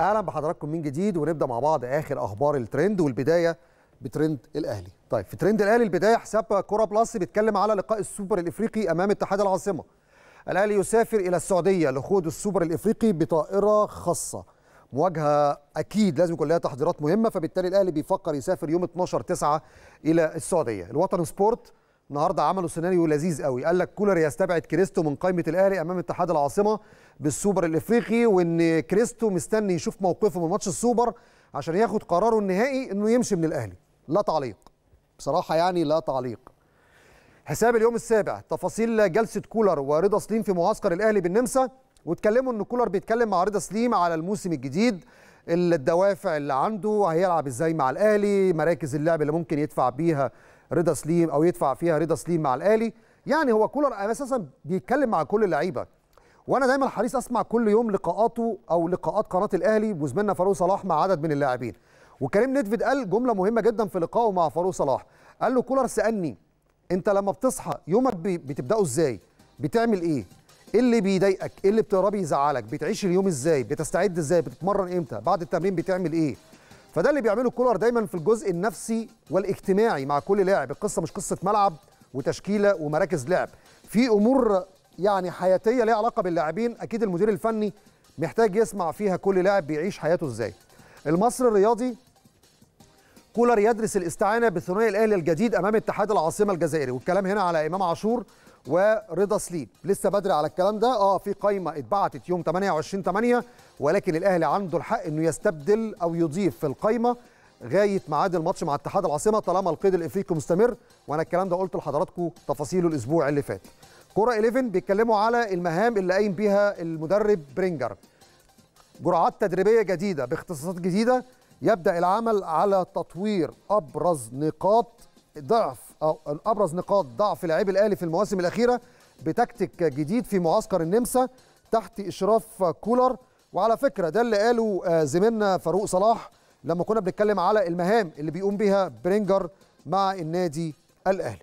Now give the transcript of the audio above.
اهلا بحضراتكم من جديد ونبدا مع بعض اخر اخبار الترند والبدايه بترند الاهلي طيب في ترند الاهلي البدايه حساب كوره بلس بيتكلم على لقاء السوبر الافريقي امام اتحاد العاصمه الاهلي يسافر الى السعوديه لخوض السوبر الافريقي بطائره خاصه مواجهه اكيد لازم يكون لها تحضيرات مهمه فبالتالي الاهلي بيفكر يسافر يوم 12 9 الى السعوديه الوطن سبورت النهارده عملوا سيناريو لذيذ قوي قال لك كولر يستبعد كريستو من قائمه الاهلي امام اتحاد العاصمه بالسوبر الافريقي وان كريستو مستني يشوف موقفه من ماتش السوبر عشان ياخد قراره النهائي انه يمشي من الاهلي لا تعليق بصراحه يعني لا تعليق حساب اليوم السابع تفاصيل جلسه كولر ورضا سليم في معسكر الاهلي بالنمسا واتكلموا ان كولر بيتكلم مع رضا سليم على الموسم الجديد الدوافع اللي عنده هيلعب ازاي مع الاهلي مراكز اللعب اللي ممكن يدفع بيها رضا سليم او يدفع فيها رضا سليم مع الاهلي يعني هو كولر اساسا بيتكلم مع كل اللعيبه وانا دايما حريص اسمع كل يوم لقاءاته او لقاءات قناه الاهلي وزميلنا فاروق صلاح مع عدد من اللاعبين وكريم نيدفيد قال جمله مهمه جدا في لقائه مع فاروق صلاح قال له كولر سالني انت لما بتصحى يومك بتبداه ازاي بتعمل ايه ايه اللي بيضايقك ايه اللي بتقربي يزعلك بتعيش اليوم ازاي بتستعد ازاي بتتمرن امتى بعد التمرين بتعمل ايه فده اللي بيعمله كولر دايما في الجزء النفسي والاجتماعي مع كل لاعب القصه مش قصه ملعب وتشكيله ومراكز لعب في امور يعني حياتيه ليها علاقه باللاعبين اكيد المدير الفني محتاج يسمع فيها كل لاعب بيعيش حياته ازاي المصري الرياضي كولر يدرس الاستعانه بالثنائي الاهلي الجديد امام اتحاد العاصمه الجزائري والكلام هنا على امام عاشور ورضا سليب لسه بدري على الكلام ده اه في قايمه اتبعتت يوم 28 8 ولكن الاهلي عنده الحق انه يستبدل او يضيف في القايمه غايه ميعاد الماتش مع اتحاد العاصمه طالما القيد الافريقي مستمر وانا الكلام ده قلت لحضراتكم تفاصيله الاسبوع اللي فات كوره 11 بيتكلموا على المهام اللي قايم بيها المدرب برينجر جرعات تدريبيه جديده باختصاصات جديده يبدا العمل على تطوير ابرز نقاط ضعف او ابرز نقاط ضعف لاعبي الاهلي في المواسم الاخيره بتكتيك جديد في معسكر النمسا تحت اشراف كولر وعلى فكره ده اللي قاله آه، زميلنا فاروق صلاح لما كنا بنتكلم على المهام اللي بيقوم بها برينجر مع النادي الاهلي